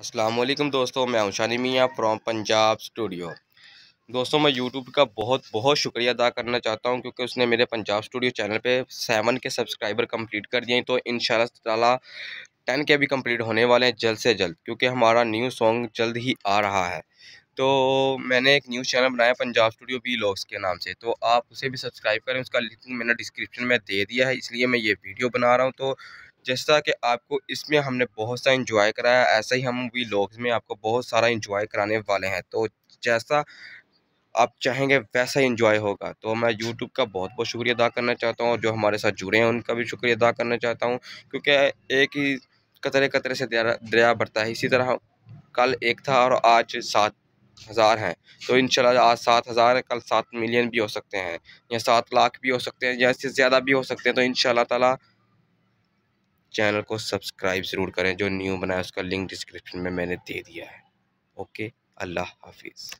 असलम दोस्तों मैं उशानी मियाँ फ्रॉम पंजाब स्टूडियो दोस्तों मैं यूट्यूब का बहुत बहुत शुक्रिया अदा करना चाहता हूं क्योंकि उसने मेरे पंजाब स्टूडियो चैनल पे सेवन के सब्सक्राइबर कंप्लीट कर दिए तो इन शाला टेन के भी कंप्लीट होने वाले हैं जल्द से जल्द क्योंकि हमारा न्यू सॉन्ग जल्द ही आ रहा है तो मैंने एक न्यूज़ चैनल बनाया पंजाब स्टूडियो बी लॉग्स के नाम से तो आप उसे भी सब्सक्राइब करें उसका लिंक मैंने डिस्क्रिप्शन में दे दिया है इसलिए मैं ये वीडियो बना रहा हूँ तो जैसा कि आपको इसमें हमने बहुत सा इंजॉय कराया ऐसा ही हम वीलॉग्स में आपको बहुत सारा इंजॉय कराने वाले हैं तो जैसा आप चाहेंगे वैसा ही इंजॉय होगा तो मैं यूट्यूब का बहुत बहुत शुक्रिया अदा करना चाहता हूँ और जो हमारे साथ जुड़े हैं उनका भी शुक्रिया अदा करना चाहता हूँ क्योंकि एक ही कतरे कतरे से दरिया बढ़ता है इसी तरह कल एक था और आज सात हज़ार हैं तो इन आज सात हज़ार कल सात मिलियन भी हो सकते हैं या सात लाख भी हो सकते हैं या इससे ज़्यादा भी हो सकते हैं तो इन तला चैनल को सब्सक्राइब ज़रूर करें जो न्यू बनाया उसका लिंक डिस्क्रिप्शन में मैंने दे दिया है ओके अल्लाह हाफिज़